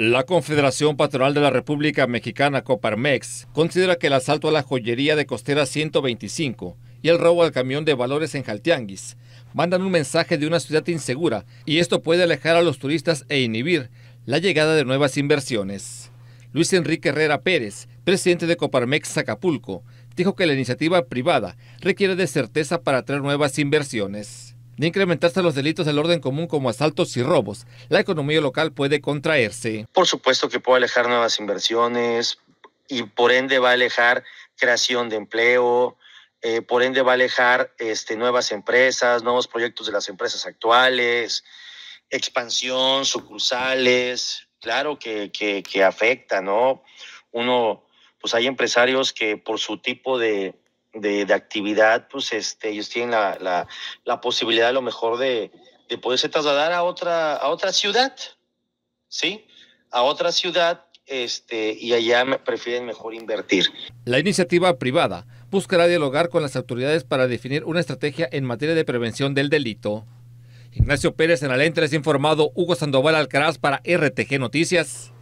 La Confederación Patronal de la República Mexicana, Coparmex, considera que el asalto a la joyería de Costera 125 y el robo al camión de valores en Jaltianguis mandan un mensaje de una ciudad insegura y esto puede alejar a los turistas e inhibir la llegada de nuevas inversiones. Luis Enrique Herrera Pérez, presidente de Coparmex Acapulco, dijo que la iniciativa privada requiere de certeza para atraer nuevas inversiones de incrementarse los delitos del orden común como asaltos y robos, la economía local puede contraerse. Por supuesto que puede alejar nuevas inversiones y por ende va a alejar creación de empleo, eh, por ende va a alejar este, nuevas empresas, nuevos proyectos de las empresas actuales, expansión, sucursales, claro que, que afecta, ¿no? Uno, pues hay empresarios que por su tipo de, de, actividad, pues este, ellos tienen la, la, posibilidad a lo mejor de, poderse trasladar a otra, a otra ciudad, ¿sí? A otra ciudad este, y allá prefieren mejor invertir. La iniciativa privada buscará dialogar con las autoridades para definir una estrategia en materia de prevención del delito. Ignacio Pérez en es informado Hugo Sandoval Alcaraz para RTG Noticias.